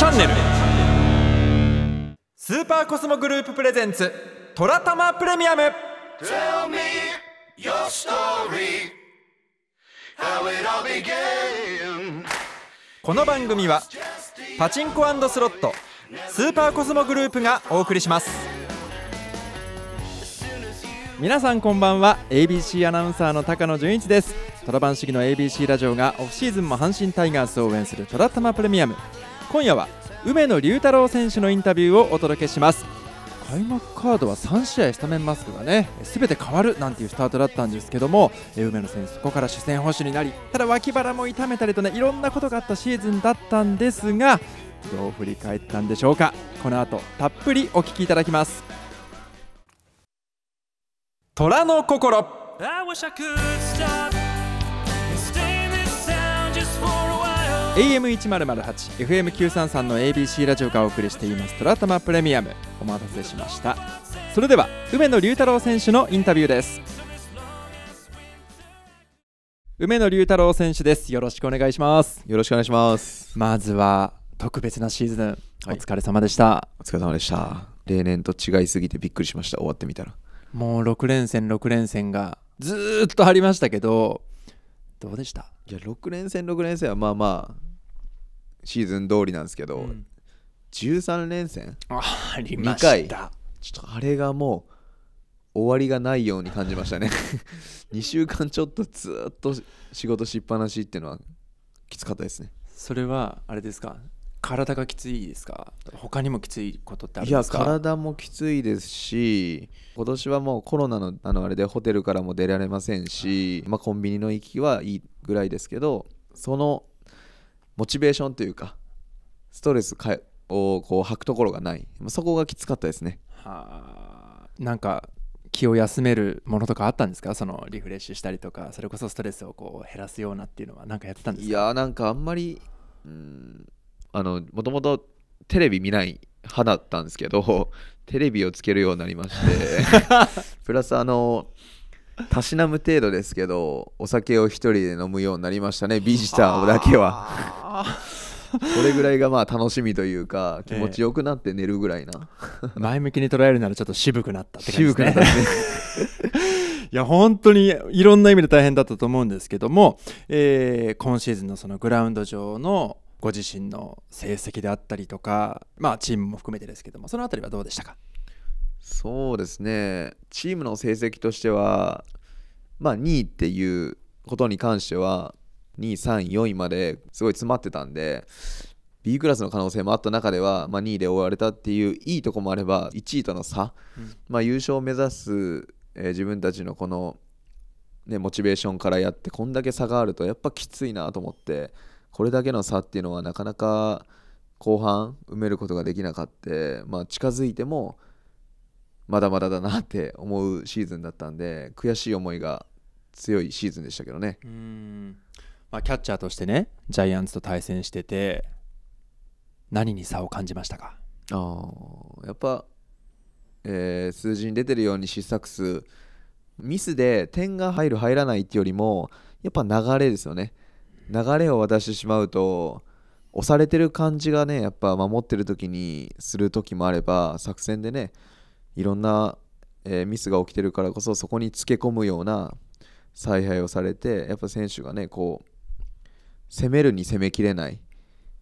チャンネルスーパーコスモグループプレゼンツトラタマプレミアム Tell me your story How it all began この番組はパチンコスロットスーパーコスモグループがお送りします皆さんこんばんは ABC アナウンサーの高野純一です虎番バ主義の ABC ラジオがオフシーズンも阪神タイガースを応援するトラタマプレミアム今夜は梅野龍太郎選手のインタビューをお届けします開幕カードは3試合スタメンマスクがね全て変わるなんていうスタートだったんですけども梅野選手そこから主戦捕手になりただ脇腹も痛めたりとねいろんなことがあったシーズンだったんですがどう振り返ったんでしょうかこの後たっぷりお聞きいただきます虎の心 AM1008、FM933 の ABC ラジオがお送りしています「トラタマプレミアム」お待たせしましたそれでは梅野龍太郎選手のインタビューです梅野龍太郎選手ですよろしくお願いしますよろしくお願いしますまずは特別なシーズン、お疲れ様でしたお疲れ様でした例年と違いすぎてびっくりしました終わってみたらもう6連戦6連戦がずっとありましたけどどうでしたいや6連戦6連戦はまあまあシーズン通りなんですけど、うん、13連戦ありました2回ちょっとあれがもう終わりがないように感じましたね2 週間ちょっとずっと仕事しっぱなしっていうのはきつかったですねそれはあれですか体がきついですか他にもきついことってあるんですかいや体もきついですし今年はもうコロナのあのあれでホテルからも出られませんし、まあ、コンビニの行きはいいぐらいですけどそのモチベーションというかストレスかをこう吐くところがない、そこがきつかったですねはあなんか気を休めるものとかあったんですかそのリフレッシュしたりとかそれこそストレスをこう減らすようなっていうのは何かやってたんですかいやなんかあんまりうんあのもともとテレビ見ない派だったんですけどテレビをつけるようになりまして プラスあのたしなむ程度ですけどお酒を1人で飲むようになりましたねビジターだけはそれぐらいがまあ楽しみというか気持ちよくなって寝るぐらいな、えー、前向きに捉えるならちょっと渋くなったって感じですね渋くなったね いや本当にいろんな意味で大変だったと思うんですけども、えー、今シーズンのそのグラウンド上のご自身の成績であったりとか、まあ、チームも含めてですけどもその辺りはどうでしたかそうですねチームの成績としては、まあ、2位っていうことに関しては2位3位4位まですごい詰まってたんで B クラスの可能性もあった中では、まあ、2位で終われたっていういいとこもあれば1位との差、うん、まあ、優勝を目指す、えー、自分たちのこの、ね、モチベーションからやってこんだけ差があるとやっぱきついなと思ってこれだけの差っていうのはなかなか後半埋めることができなかった、まあ、近づいてもまだまだだなって思うシーズンだったんで悔しい思いが強いシーズンでしたけどねうんまあ、キャッチャーとしてねジャイアンツと対戦してて何に差を感じましたかあやっぱ、えー、数字に出てるように失策数ミスで点が入る入らないってよりもやっぱ流れですよね流れを渡してしまうと押されてる感じがねやっぱ守ってる時にする時もあれば作戦でねいろんな、えー、ミスが起きてるからこそそこにつけ込むような采配をされてやっぱ選手がねこう攻めるに攻めきれないっ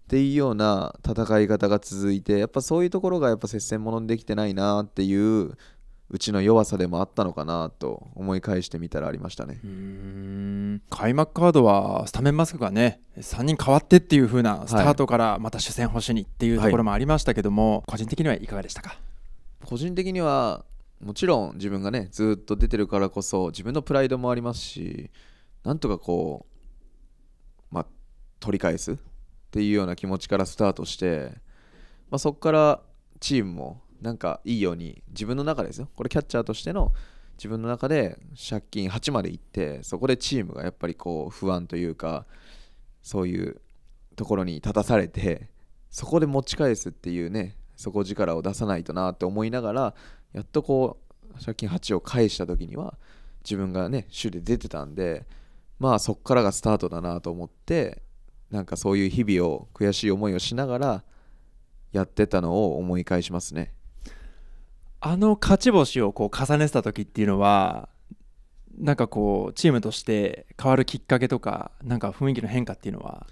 ていうような戦い方が続いてやっぱそういうところがやっぱ接戦ものにできてないなっていううちの弱さでもあったのかなと思い返してみたらありましたね開幕カードはスタメンマスクがね3人変わってっていう風なスタートからまた主戦星にっていうところもありましたけども、はい、個人的にはいかがでしたか個人的にはもちろん自分がねずっと出てるからこそ自分のプライドもありますしなんとかこうまあ取り返すっていうような気持ちからスタートして、まあ、そこからチームもなんかいいように自分の中ですよこれキャッチャーとしての自分の中で借金8までいってそこでチームがやっぱりこう不安というかそういうところに立たされてそこで持ち返すっていうね底力を出さないとなって思いながらやっとこう借金8を返した時には自分がね首で出てたんでまあそっからがスタートだなと思ってなんかそういう日々を悔しい思いをしながらやってたのを思い返しますねあの勝ち星をこう重ねてた時っていうのはなんかこうチームとして変わるきっかけとかなんか雰囲気の変化っていうのは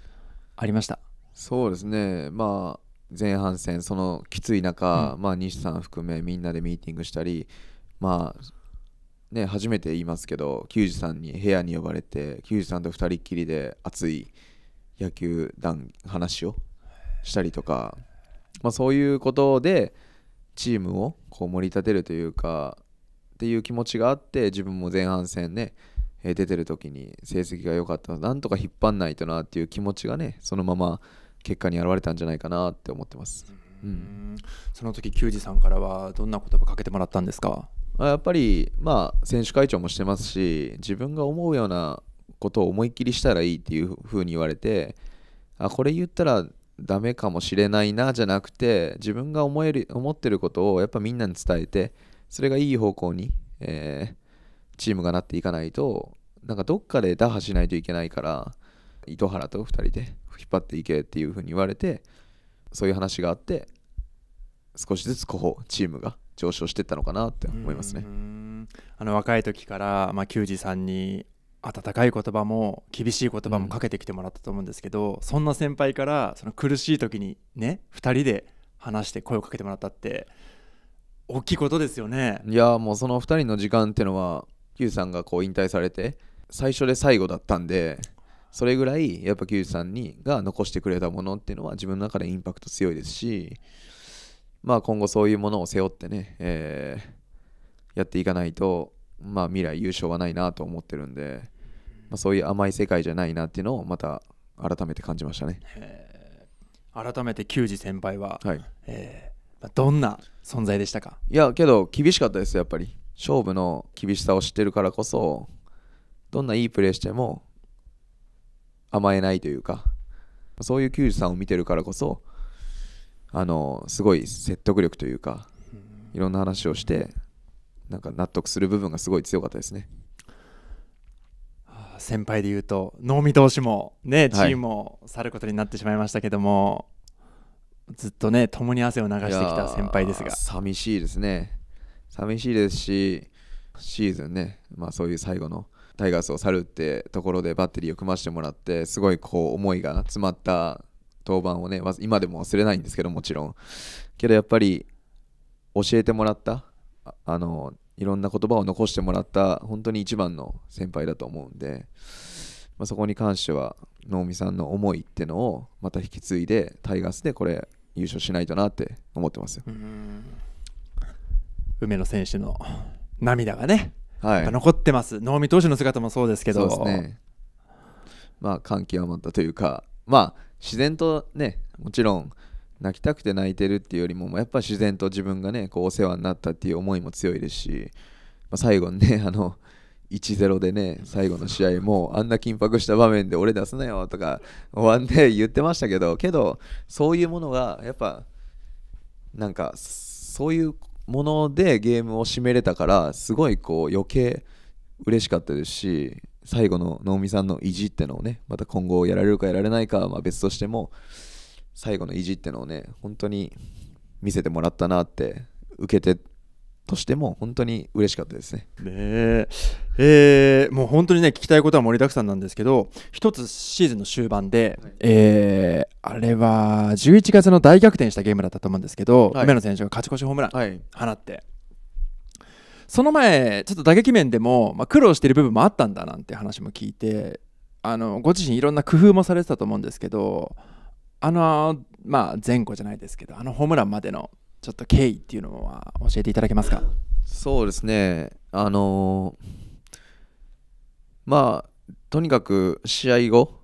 ありましたそうですねまあ前半戦そのきつい中、うん、まあ、西さん含めみんなでミーティングしたり、まあね、初めて言いますけど球児さんに部屋に呼ばれて球児さんと2人っきりで熱い野球談話をしたりとか、まあ、そういうことでチームをこう盛り立てるというかっていう気持ちがあって自分も前半戦ね出てる時に成績が良かったなんとか引っ張んないとなっていう気持ちがねそのまま結果に現れたんじゃないかなって思ってます。うん、その時球児さんからはどんな言葉かけてもらったんですかやっぱり、まあ、選手会長もしてますし自分が思うようなことを思いっきりしたらいいっていうふうに言われてあこれ言ったらダメかもしれないなじゃなくて自分が思える思ってることをやっぱみんなに伝えてそれがいい方向に、えー、チームがなっていかないとなんかどっかで打破しないといけないから糸原と2人で引っ張っていけっていうふうに言われてそういう話があって少しずつこうチームが上昇していったのかなって思いますね。あの若い時から、まあ、球児さんに温かい言葉も厳しい言葉もかけてきてもらったと思うんですけど、うん、そんな先輩からその苦しい時にね2人で話して声をかけてもらったって大きいことですよねいやもうその2人の時間っていうのは Q さんがこう引退されて最初で最後だったんでそれぐらいやっぱ球児さんにが残してくれたものっていうのは自分の中でインパクト強いですしまあ今後そういうものを背負ってね、えー、やっていかないとまあ未来優勝はないなと思ってるんで、まあ、そういう甘い世界じゃないなっていうのをまた改めて感じましたね。改めて球児先輩は、はいえー、どんな存在でしたかいやけど厳しかったですやっぱり勝負の厳しさを知ってるからこそどんないいプレーしても甘えないというかそういう球児さんを見てるからこそあのすごい説得力というかいろんな話をしてなんか納得する部分がすごい強かったですね。先輩でいうと能見投手もねチームを去ることになってしまいましたけども、はい、ずっとね共に汗を流してきた先輩ですが寂しいですね寂しいですしシーズンね、まあ、そういう最後のタイガースを去るってところでバッテリーを組ましてもらってすごいこう思いが詰まった登板をね今でも忘れないんですけどもちろんけどやっぱり教えてもらったあのいろんな言葉を残してもらった本当に一番の先輩だと思うんで、まあ、そこに関しては能見さんの思いってのをまた引き継いでタイガースでこれ優勝しないとなって思ってますよ。梅野選手の涙がね、はい、残ってます能見投手の姿もそうですけどそうですねまあ感極まったというかまあ自然とねもちろん泣きたくて泣いてるっていうよりもやっぱ自然と自分がねこうお世話になったっていう思いも強いですし、まあ、最後にね あの1-0でね最後の試合もあんな緊迫した場面で俺出すなよとか終わんで言ってましたけどけどそういうものがやっぱなんかそういうものでゲームを締めれたからすごいこう余計嬉しかったですし最後の能見さんの意地ってのをねまた今後やられるかやられないかは別としても最後の意地ってのをね本当に見せてもらったなって受けてとしても本当に嬉しかったですね。ねえー、もう本当にね聞きたいことは盛りだくさんなんですけど一つシーズンの終盤で、はい、えー、あれは11月の大逆転したゲームだったと思うんですけど、はい、梅野選手が勝ち越しホームラン放って、はい、その前ちょっと打撃面でも、まあ、苦労している部分もあったんだなんて話も聞いてあのご自身いろんな工夫もされてたと思うんですけどあの、まあ、前後じゃないですけどあのホームランまでのちょっと経緯っていうのは教えていただけますかそうですねあのー、まあとにかく試合後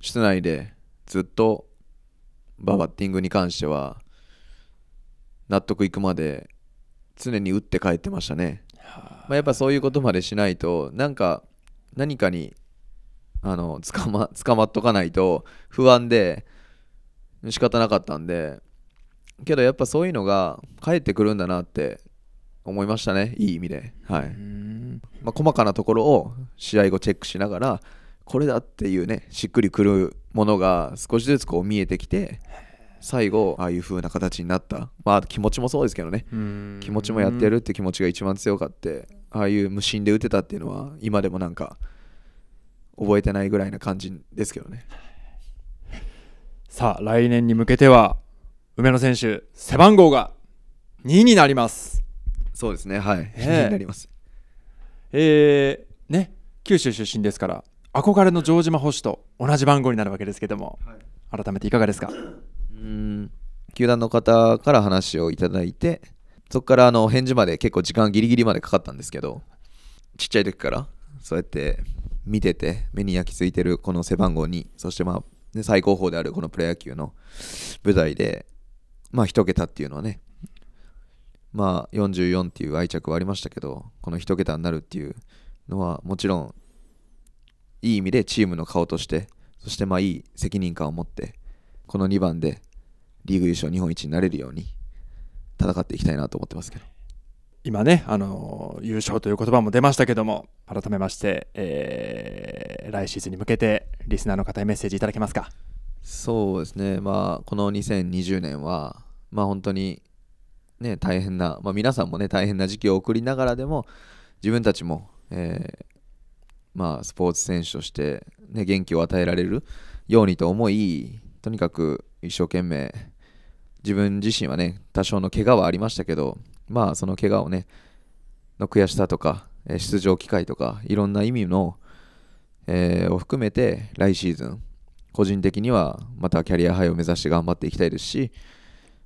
室内でずっとババッティングに関しては納得いくまで常に打って帰ってましたね、まあ、やっぱそういうことまでしないとなんか何かにあの捕ま捕まっとかないと不安で仕方なかったんでけどやっぱそういうのが返ってくるんだなって思いましたねいい意味で、はいまあ、細かなところを試合後チェックしながらこれだっていうねしっくりくるものが少しずつこう見えてきて最後ああいう風な形になったまあ気持ちもそうですけどね気持ちもやってやるって気持ちが一番強かってああいう無心で打てたっていうのは今でもなんか覚えてないぐらいな感じですけどねさあ来年に向けては梅野選手背番号が2になりますそうですねはい、えー、なりますえー、ね九州出身ですから憧れの城島捕手と同じ番号になるわけですけども、はい、改めていかがですかうん球団の方から話をいただいてそこからあの返事まで結構時間ギリギリまでかかったんですけどちっちゃい時からそうやって見てて目に焼き付いてるこの背番号2そしてまあ、ね、最高峰であるこのプロ野球の舞台でまあ1桁っていうのはねまあ44っていう愛着はありましたけどこの1桁になるっていうのはもちろんいい意味でチームの顔としてそしてまあいい責任感を持ってこの2番でリーグ優勝日本一になれるように戦っていきたいなと思ってますけど今ね、あの優勝という言葉も出ましたけども改めまして、えー、来シーズンに向けてリスナーの方へメッセージいただけますか。そうですね、まあ、この2020年は、まあ、本当に、ね、大変な、まあ、皆さんもね大変な時期を送りながらでも自分たちも、えー、まあ、スポーツ選手として、ね、元気を与えられるようにと思いとにかく一生懸命自分自身はね多少の怪我はありましたけどまあその怪我をねの悔しさとか出場機会とかいろんな意味の、えー、を含めて来シーズン個人的にはまたキャリアハイを目指して頑張っていきたいですし、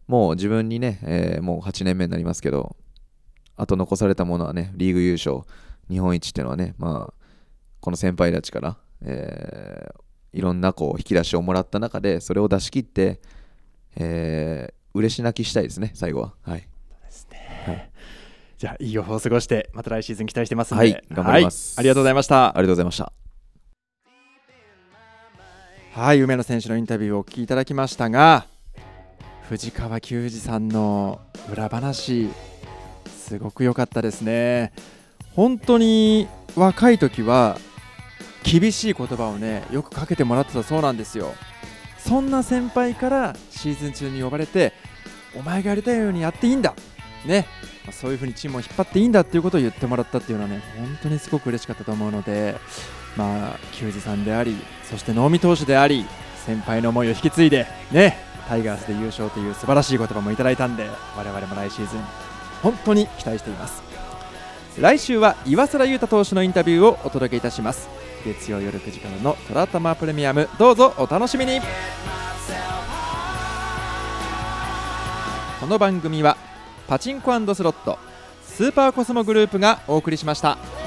もう自分にね、えー、もう8年目になりますけど、あと残されたものはね、リーグ優勝、日本一っていうのはね、まあ、この先輩たちから、えー、いろんなこう引き出しをもらった中で、それを出し切って、えー、嬉し泣きしたいですね、最後は。はい。ですね。はい、じゃあ、いい予報を過ごして、また来シーズン期待してますので、はい、頑張ります、はい、ありがとうございました。ありがとうございました。はい梅野選手のインタビューをお聞きいただきましたが藤川球児さんの裏話すごく良かったですね本当に若い時は厳しい言葉をねよくかけてもらってたそうなんですよそんな先輩からシーズン中に呼ばれてお前がやりたいようにやっていいんだねまあ、そういうふうにチームを引っ張っていいんだっていうことを言ってもらったっていうのはね本当にすごく嬉しかったと思うので、まあ、球児さんでありそして能見投手であり先輩の思いを引き継いで、ね、タイガースで優勝という素晴らしい言葉もいただいたんで我々も来シーズン本当に期待しています来週は岩貞裕太投手のインタビューをお届けいたします月曜夜9時からの「トラタマプレミアム」どうぞお楽しみにこの番組は「パチンコスロットスーパーコスモグループがお送りしました。